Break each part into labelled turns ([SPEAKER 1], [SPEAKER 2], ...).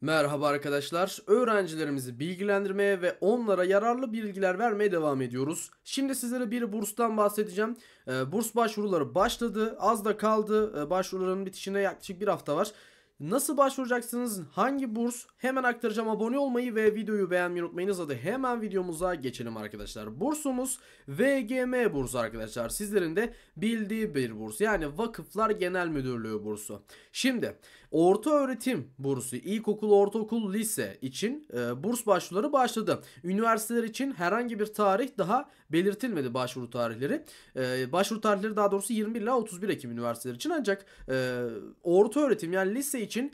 [SPEAKER 1] Merhaba arkadaşlar. Öğrencilerimizi bilgilendirmeye ve onlara yararlı bilgiler vermeye devam ediyoruz. Şimdi sizlere bir burstan bahsedeceğim. Ee, burs başvuruları başladı. Az da kaldı. Ee, başvuruların bitişine yaklaşık bir hafta var. Nasıl başvuracaksınız? Hangi burs? Hemen aktaracağım. Abone olmayı ve videoyu beğenmeyi unutmayınız. Hadi hemen videomuza geçelim arkadaşlar. Bursumuz VGM bursu arkadaşlar. Sizlerin de bildiği bir burs. Yani Vakıflar Genel Müdürlüğü bursu. Şimdi orta öğretim bursu, ilkokul, ortaokul, lise için e, burs başvuruları başladı. Üniversiteler için herhangi bir tarih daha belirtilmedi başvuru tarihleri. E, başvuru tarihleri daha doğrusu 21 ila 31 Ekim üniversiteler için ancak e, orta öğretim yani lise kitchen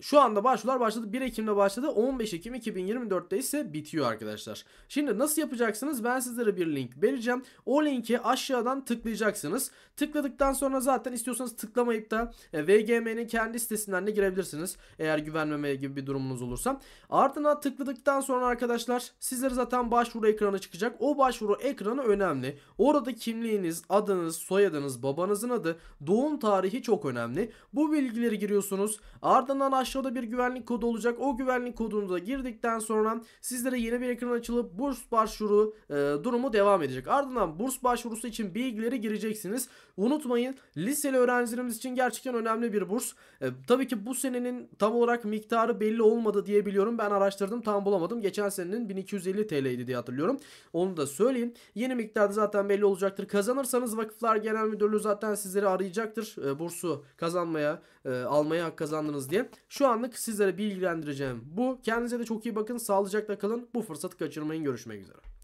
[SPEAKER 1] Şu anda başvurular başladı. 1 Ekim'de başladı. 15 Ekim 2024'te ise bitiyor arkadaşlar. Şimdi nasıl yapacaksınız? Ben sizlere bir link vereceğim. O linki aşağıdan tıklayacaksınız. Tıkladıktan sonra zaten istiyorsanız tıklamayıp da e, VGM'nin kendi sitesinden de girebilirsiniz. Eğer güvenmemeye gibi bir durumunuz olursa. Ardına tıkladıktan sonra arkadaşlar sizlere zaten başvuru ekranı çıkacak. O başvuru ekranı önemli. Orada kimliğiniz, adınız, soyadınız, babanızın adı, doğum tarihi çok önemli. Bu bilgileri giriyorsunuz. Ardından Ardından aşağıda bir güvenlik kodu olacak. O güvenlik kodunu da girdikten sonra sizlere yeni bir ekran açılıp burs başvuru e, durumu devam edecek. Ardından burs başvurusu için bilgileri gireceksiniz. Unutmayın liseli öğrencilerimiz için gerçekten önemli bir burs. E, tabii ki bu senenin tam olarak miktarı belli olmadı diye biliyorum. Ben araştırdım tam bulamadım. Geçen senenin 1250 TL idi diye hatırlıyorum. Onu da söyleyeyim. Yeni miktarda zaten belli olacaktır. Kazanırsanız Vakıflar Genel Müdürlüğü zaten sizleri arayacaktır. E, bursu kazanmaya, e, almaya hak kazandınız diye. Şu anlık sizlere bilgilendireceğim bu. Kendinize de çok iyi bakın. Sağlıcakla kalın. Bu fırsatı kaçırmayın. Görüşmek üzere.